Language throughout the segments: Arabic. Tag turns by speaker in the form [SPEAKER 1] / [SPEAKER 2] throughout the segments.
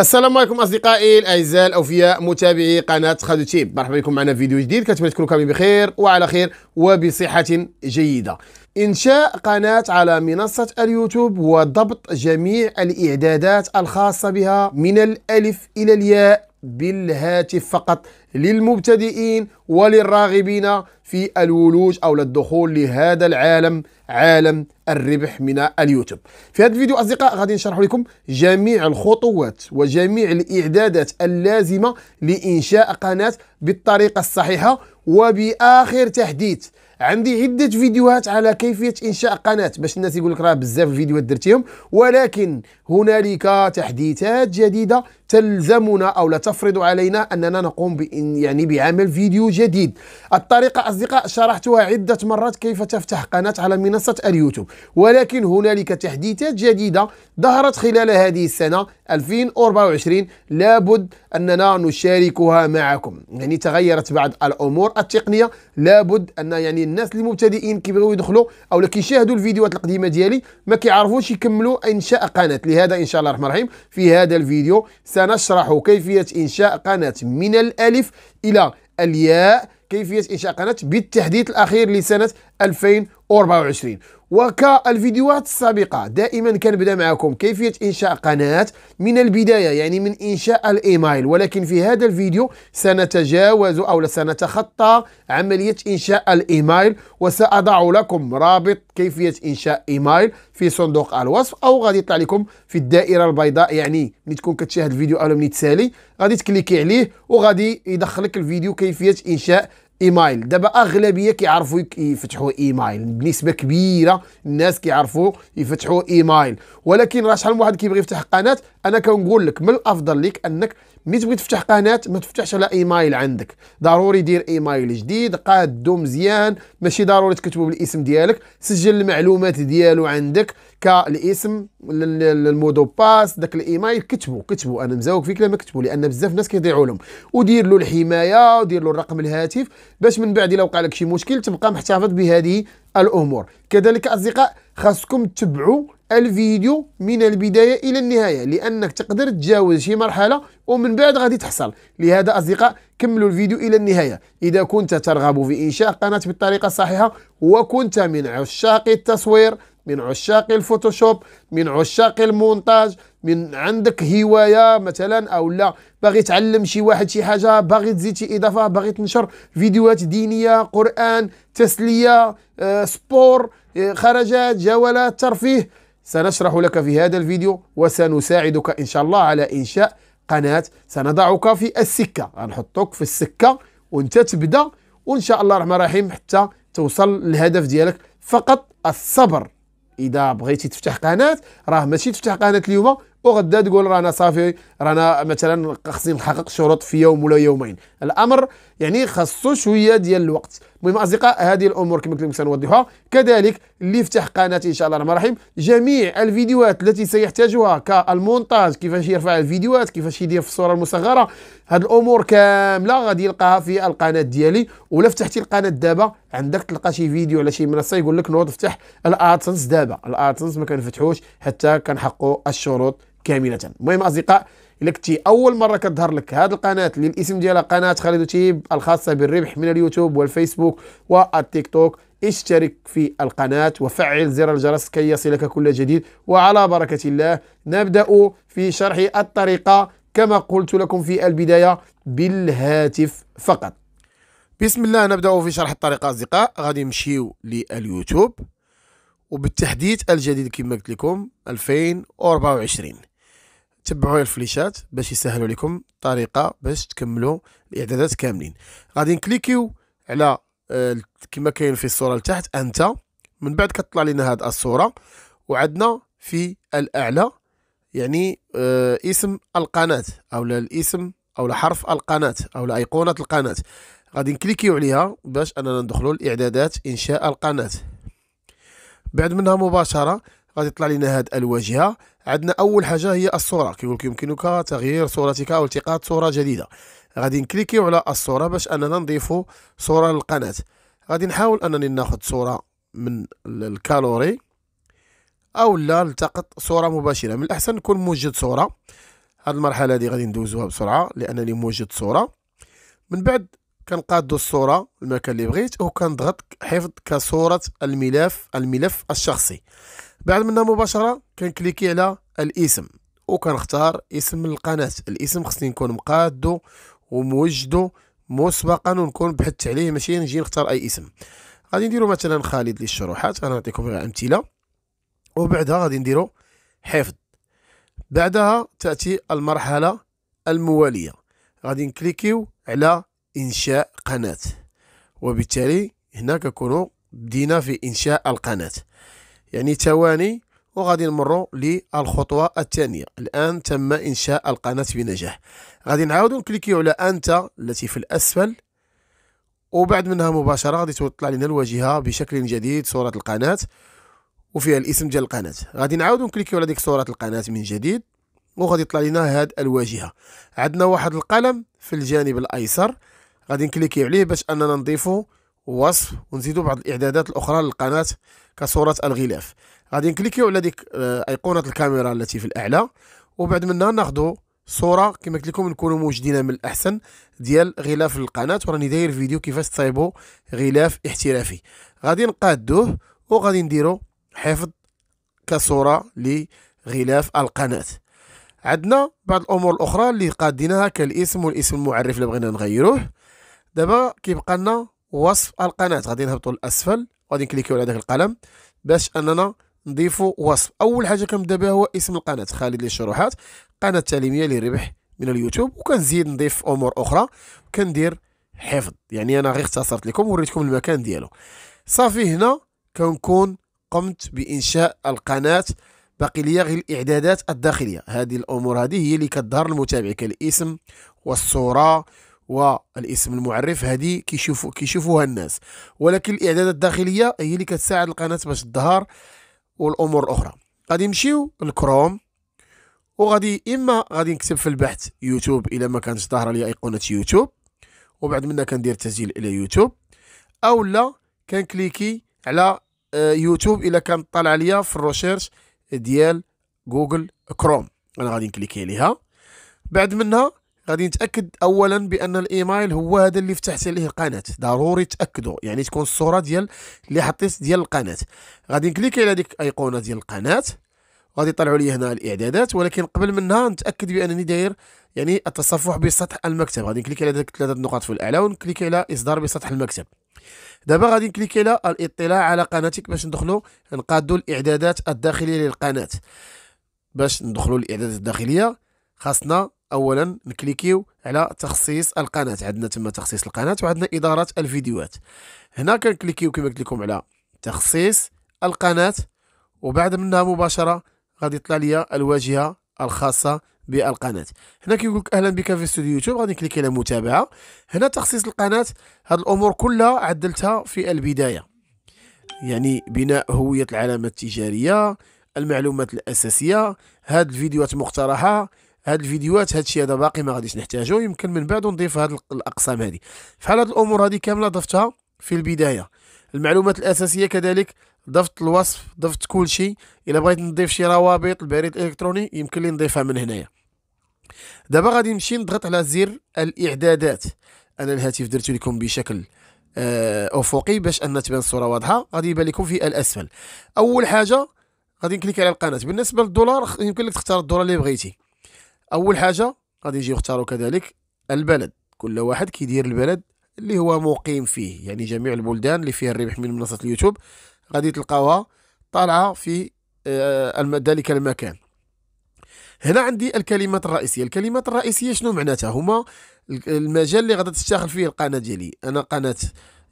[SPEAKER 1] السلام عليكم اصدقائي الاعزاء الاوفياء متابعي قناه تيب مرحبا بكم معنا في فيديو جديد كنتمنى تكونوا كاملين بخير وعلى خير وبصحه جيده انشاء قناه على منصه اليوتيوب وضبط جميع الاعدادات الخاصه بها من الالف الى الياء بالهاتف فقط للمبتدئين وللراغبين في الولوج أو للدخول لهذا العالم عالم الربح من اليوتيوب في هذا الفيديو أصدقاء غادي نشرح لكم جميع الخطوات وجميع الإعدادات اللازمة لإنشاء قناة بالطريقة الصحيحة وبآخر تحديث عندي عده فيديوهات على كيفيه انشاء قناه باش الناس يقول لك راه بزاف الفيديوهات درتيهم ولكن هنالك تحديثات جديده تلزمنا او لا تفرض علينا اننا نقوم بإن يعني بعمل فيديو جديد الطريقه اصدقاء شرحتها عده مرات كيف تفتح قناه على منصه اليوتيوب ولكن هنالك تحديثات جديده ظهرت خلال هذه السنه 2024 لابد اننا نشاركها معكم يعني تغيرت بعض الامور التقنيه لابد ان يعني الناس اللي مبتدئين كيبغيو يدخلوا او كيشاهدوا الفيديوهات القديمه ديالي ما كيعرفوش يكملوا انشاء قناه لهذا ان شاء الله الرحمن الرحيم في هذا الفيديو سنشرح كيفيه انشاء قناه من الالف الى الياء كيفيه انشاء قناه بالتحديث الاخير لسنه 2024 وكالفيديوهات السابقة دائما كنبدا معكم كيفية إنشاء قناة من البداية يعني من إنشاء الإيميل ولكن في هذا الفيديو سنتجاوز أو سنتخطى عملية إنشاء الإيميل وسأضع لكم رابط كيفية إنشاء إيميل في صندوق الوصف أو غادي يطلع لكم في الدائرة البيضاء يعني ملي تكون كتشاهد الفيديو أو ملي تسالي غادي تكليكي عليه وغادي يدخلك الفيديو كيفية إنشاء ايميل دابا اغلبيه كيعرفوا يفتحوا ايميل بنسبه كبيره الناس كيعرفوا يفتحوا ايميل ولكن راه شحال من واحد كيبغي يفتح قناه انا كنقول لك من الافضل ليك انك ملي تبغي تفتح قناه ما تفتحش على ايميل عندك ضروري دير ايميل جديد قادو مزيان ماشي ضروري تكتبو بالاسم ديالك سجل المعلومات ديالو عندك كالاسم المودو باس داك الايميل كتبو كتبو انا مزاوك فيك لا ما كتبو لان بزاف ناس كيضيعوا لهم ودير له الحمايه ودير له الرقم الهاتف باش من بعد الا وقع لك شي مشكل تبقى محتفظ بهذه الامور كذلك اصدقاء خاصكم تتبعوا الفيديو من البدايه الى النهايه لانك تقدر تجاوز شي مرحله ومن بعد غادي تحصل لهذا اصدقاء كملوا الفيديو الى النهايه اذا كنت ترغب في انشاء قناه بالطريقه الصحيحه وكنت من عشاق التصوير من عشاق الفوتوشوب من عشاق المونتاج من عندك هوايه مثلا او لا باغي تعلم شي واحد شي حاجه باغي تزيد شي اضافه باغي تنشر فيديوهات دينيه قران تسليه آه، سبور آه، خرجات جولات ترفيه سنشرح لك في هذا الفيديو وسنساعدك إن شاء الله على إنشاء قناة سنضعك في السكة غنحطوك في السكة وانت تبدأ وإن شاء الله الرحمن الرحيم حتى توصل للهدف ديالك فقط الصبر إذا بغيتي تفتح قناة راه ماشي تفتح قناة اليوم وغدا تقول رانا صافي رانا مثلا خصني نحقق شروط في يوم ولا يومين الامر يعني خاصو شويه ديال الوقت المهم اصدقاء هذه الامور كما لكم سنوضحها كذلك اللي يفتح قناتي ان شاء الله الرحمن الرحيم جميع الفيديوهات التي سيحتاجها كالمونتاج كيفاش يرفع الفيديوهات كيفاش يدير في الصوره المصغره هاد الامور كامله غادي يلقاها في القناه ديالي ولا فتحتي القناه دابا عندك تلقى شي فيديو على شي منصه يقول لك نوض افتح الادسنس دابا الادسنس ما كنفتحوش حتى كنحققوا الشروط كامله المهم اصدقاء الا كنتي اول مره كتظهر لك هذه القناه اللي الاسم ديالها قناه خالد تيب الخاصه بالربح من اليوتيوب والفيسبوك والتيك توك اشترك في القناة وفعل زر الجرس كي يصلك كل جديد وعلى بركة الله نبدأ في شرح الطريقة كما قلت لكم في البداية بالهاتف فقط بسم الله نبدأ في شرح الطريقة أصدقاء غادي نمشيو لليوتيوب وبالتحديث الجديد كما قلت لكم 2024 تبعوا الفليشات باش يسهلوا لكم الطريقه باش تكملوا الاعدادات كاملين غادي نكليكيو على آه، كما كاين في الصوره لتحت انت من بعد كتطلع لنا هاد الصوره وعندنا في الاعلى يعني آه اسم القناه او الاسم او حرف القناه او ايقونه القناه غادي نكليكيو عليها باش اننا ندخلوا الاعدادات انشاء القناه بعد منها مباشره غادي يطلع لنا هاد الواجهه عندنا اول حاجه هي الصوره كيقول يمكنك تغيير صورتك او التقاط صوره جديده غادي نكليكيو على الصوره باش اننا نضيفو صوره للقناه غادي نحاول انني ناخذ صوره من الكالوري او لا نلتقط صوره مباشره من الاحسن نكون موجد صوره هاد المرحله هذه غادي ندوزوها بسرعه لانني موجد صوره من بعد كنقادو الصوره المكان اللي بغيت وكنضغط حفظ كصوره الملف الملف الشخصي بعد منها مباشره كنكليكي على الاسم وكنختار اسم القناه الاسم خصني نكون مقادو وموجدو مسبقا ونكون بحثت عليه ماشي نجي نختار اي اسم غادي نديرو مثلا خالد للشروحات انا نعطيكم غير امثله وبعدها غادي نديرو حفظ بعدها تاتي المرحله المواليه غادي نكليكيو على انشاء قناه وبالتالي هنا كنكونوا بدينا في انشاء القناه يعني ثواني وغادي نمروا للخطوه الثانيه الان تم انشاء القناه بنجاح غادي نعاودوا نكليكيو على انت التي في الاسفل وبعد منها مباشره غادي تطلع لنا الواجهه بشكل جديد صوره القناه وفيها الاسم ديال القناه غادي نعاودوا نكليكيو على ديك صوره القناه من جديد وغادي يطلع لنا هاد الواجهه عندنا واحد القلم في الجانب الايسر غادي نكليكيو عليه باش اننا نضيفو وصف ونزيدو بعض الاعدادات الاخرى للقناه كصوره الغلاف غادي نكليكيو على ديك آه، ايقونه الكاميرا التي في الاعلى وبعد منها ناخذ صوره كما قلت لكم نكونوا موجدينها من الاحسن ديال غلاف القناه وراني داير فيديو كيفاش تصايبوا غلاف احترافي غادي نقادوه وغادي نديرو حفظ كصوره لغلاف القناه عندنا بعض الامور الاخرى اللي قاديناها كالاسم والاسم المعرف اللي بغينا نغيروه دابا كيبقى لنا وصف القناه غادي نهبطوا للاسفل غادي نكليكيو على داك القلم باش اننا نضيفوا وصف اول حاجه كنبدا بها هو اسم القناه خالد للشروحات قناه تعليميه للربح من اليوتيوب وكنزيد نضيف امور اخرى كندير حفظ يعني انا غير اختصرت لكم وريتكم المكان ديالو صافي هنا كنكون قمت بانشاء القناه باقي ليا غير الاعدادات الداخليه هذه الامور هذه هي اللي كتظهر للمتابع كالاسم والصوره والاسم المعرف هذه كيشوفوا كيشوفوها الناس ولكن الاعدادات الداخليه هي اللي كتساعد القناه باش تظهر والامور الاخرى غادي نمشيو لكروم وغادي اما غادي نكتب في البحث يوتيوب الى ما كانتش ظاهره لي ايقونه يوتيوب وبعد منها كندير تسجيل الى يوتيوب او لا كنكليكي على آه، يوتيوب الى كان طالع ليا في الروشيرش ديال جوجل كروم انا غادي نكليكي عليها بعد منها غادي نتاكد اولا بان الايميل هو هذا اللي فتحت عليه القناه ضروري تاكدوا يعني تكون الصوره ديال اللي حطيت ديال القناه غادي نكليكي على ديك الايقونه ديال القناه غادي يطلعوا لي هنا الاعدادات ولكن قبل منها نتاكد بانني داير يعني التصفح بسطح المكتب غادي نكليكي على ديك ثلاثه النقاط في الاعلى ونكليكي على اصدار بسطح المكتب دابا غادي نكليكي على الاطلاع على قناتك باش ندخلوا نقادوا الاعدادات الداخليه للقناه باش ندخلوا الاعدادات الداخليه خاصنا اولا نكليكيو على تخصيص القناه عندنا تما تخصيص القناه وعندنا اداره الفيديوهات هنا كنكليكيو كما قلت لكم على تخصيص القناه وبعد منها مباشره غادي يطلع لي الواجهه الخاصه بالقناه هنا كيقول لك اهلا بك في استوديو يوتيوب غادي نكليكي على متابعه هنا تخصيص القناه هاد الامور كلها عدلتها في البدايه يعني بناء هويه العلامه التجاريه المعلومات الاساسيه هاد الفيديوهات مقترحه هاد الفيديوهات هادشي هذا باقي ما غاديش نحتاجو يمكن من بعد نضيف هاد الاقسام هادي فحال هاد الامور هادي كامله ضفتها في البدايه المعلومات الاساسيه كذلك ضفت الوصف ضفت كل شيء الا بغيت نضيف شي روابط البريد الالكتروني يمكن لي نضيفها من هنايا دابا غادي نمشي نضغط على زر الاعدادات انا الهاتف درت لكم بشكل آه، افقي باش ان تبان الصوره واضحه غادي يبان لكم في الاسفل اول حاجه غادي نكليك على القناه بالنسبه للدولار يمكن لك تختار الدولار اللي بغيتي اول حاجه غادي يجي يختاروا كذلك البلد كل واحد كيدير البلد اللي هو مقيم فيه يعني جميع البلدان اللي فيها الربح من منصه اليوتيوب غادي تلقاوها طالعه في آه، ذلك المكان هنا عندي الكلمات الرئيسيه الكلمات الرئيسيه شنو معناتها هما المجال اللي غادي تشتغل فيه القناه ديالي انا قناه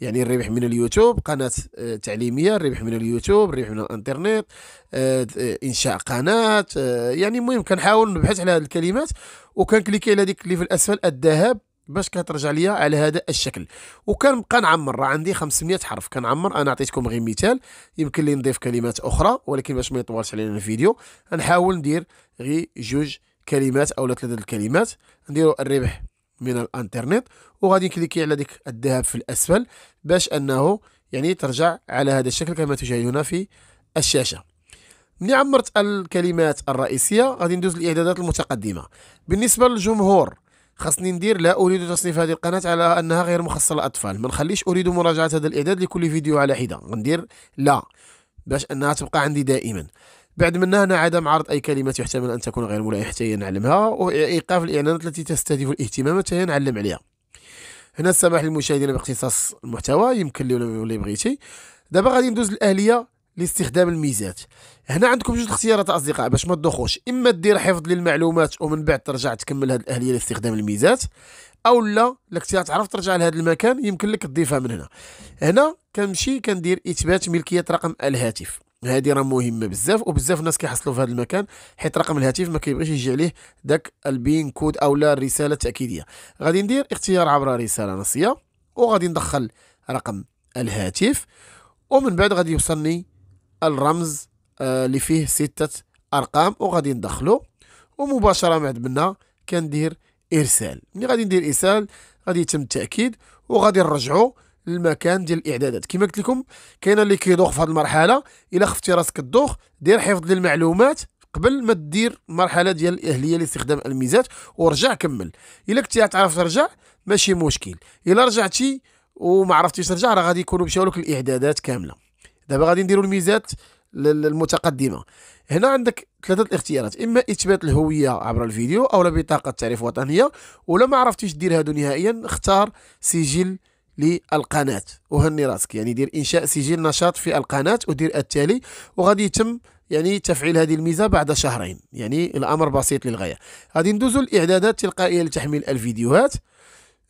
[SPEAKER 1] يعني الربح من اليوتيوب قناه آه، تعليميه الربح من اليوتيوب الربح من الانترنت آه، انشاء قناه آه، يعني المهم كنحاول نبحث على هذه الكلمات وكنكليكي على ديك اللي في الاسفل الذهاب باش كترجع ليا على هذا الشكل بقى نعمر راه عندي 500 حرف كنعمر انا عطيتكم غير مثال يمكن لي نضيف كلمات اخرى ولكن باش ما يطولش علينا الفيديو نحاول ندير غير جوج كلمات او ثلاثه الكلمات نديروا الربح من الانترنت وغادي نكليكي على ديك الذهب في الاسفل باش انه يعني ترجع على هذا الشكل كما تشاهدون في الشاشه ملي عمرت الكلمات الرئيسيه غادي ندوز الاعدادات المتقدمه بالنسبه للجمهور خاصني ندير لا اريد تصنيف هذه القناه على انها غير مخصصه للاطفال ما نخليش اريد مراجعه هذا الاعداد لكل فيديو على حده غندير لا باش انها تبقى عندي دائما بعد منها هنا عدم عرض أي كلمات يحتمل أن تكون غير ملائمه هي نعلمها وإيقاف الإعلانات التي تستهدف الاهتمام هي نعلم عليها هنا السماح للمشاهدين باختصاص المحتوى يمكن لي ولا بغيتي دابا غادي ندوز الأهلية لاستخدام الميزات هنا عندكم جوج اختيارات اصدقاء باش ما تدخوش اما دير حفظ للمعلومات ومن بعد ترجع تكمل هذه الاهليه لاستخدام الميزات او لا لك تعرف ترجع لهذا المكان يمكن لك تضيفها من هنا هنا كنمشي كندير اثبات ملكيه رقم الهاتف هذه راه مهمه بزاف وبزاف الناس كيحصلوا في هذا المكان حيت رقم الهاتف ما كيبغيش يجي عليه داك البين كود اولا الرساله التاكيديه غادي ندير اختيار عبر رساله نصيه وغادي ندخل رقم الهاتف ومن بعد غادي يوصلني الرمز آه، اللي آه فيه سته ارقام وغادي ندخلو ومباشره من منا كندير ارسال ملي غادي ندير ارسال غادي يتم التاكيد وغادي نرجعو المكان ديال الاعدادات كما قلت لكم كاين اللي كيدوخ في هذه المرحله الا خفتي راسك الدوخ دير حفظ للمعلومات قبل ما دير المرحله ديال الاهليه لاستخدام الميزات ورجع كمل الا كنتي تعرف ترجع ماشي مشكل الا رجعتي وما عرفتيش ترجع راه غادي يكونوا مشاو لك الاعدادات كامله دابا غادي نديروا الميزات المتقدمه هنا عندك ثلاثه الاختيارات اما اثبات الهويه عبر الفيديو او بطاقه تعريف وطنيه ولا ما عرفتيش دير هادو نهائيا اختار سجل للقناه وهني راسك يعني دير انشاء سجل نشاط في القناه ودير التالي وغادي يتم يعني تفعيل هذه الميزه بعد شهرين يعني الامر بسيط للغايه غادي ندوزو الاعدادات التلقائيه لتحميل الفيديوهات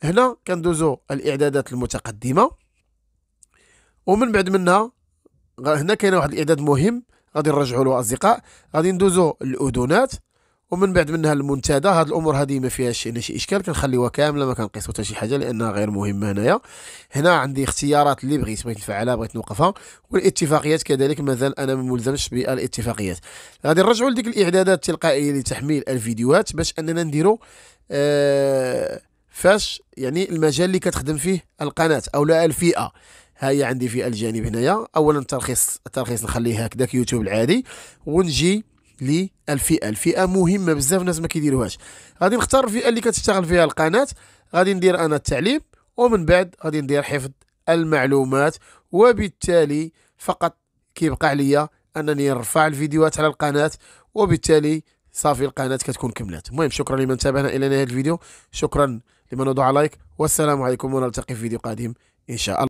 [SPEAKER 1] هنا كندوزو الاعدادات المتقدمه ومن بعد منها هنا كاين واحد الاعداد مهم غادي نرجعوا له اصدقاء غادي ندوزو الاذونات ومن بعد منها المنتدى هاد الامور هذه ما فيهاش شي اشكال كنخليوها كامله ما كنقيسو حتى شي حاجه لانها غير مهمه هنايا هنا عندي اختيارات اللي بغيت بغيت نفعلها بغيت نوقفها والاتفاقيات كذلك مازال انا ما ملزمش بالاتفاقيات غادي نرجعوا لديك الاعدادات التلقائيه لتحميل الفيديوهات باش اننا نديرو آه فاش يعني المجال اللي كتخدم فيه القناه او لا الفئه ها هي عندي في الجانب هنايا اولا الترخيص الترخيص نخليه هكذاك يوتيوب العادي ونجي للفئه الفئه مهمه بزاف الناس ما كيديروهاش غادي نختار الفئه اللي كتشتغل فيها القناه غادي ندير انا التعليم ومن بعد غادي ندير حفظ المعلومات وبالتالي فقط كيبقى عليا انني نرفع الفيديوهات على القناه وبالتالي صافي القناه كتكون كملات المهم شكرا لمن تابعنا الى نهايه الفيديو شكرا لمن وضع لايك والسلام عليكم ونلتقي في فيديو قادم ان شاء الله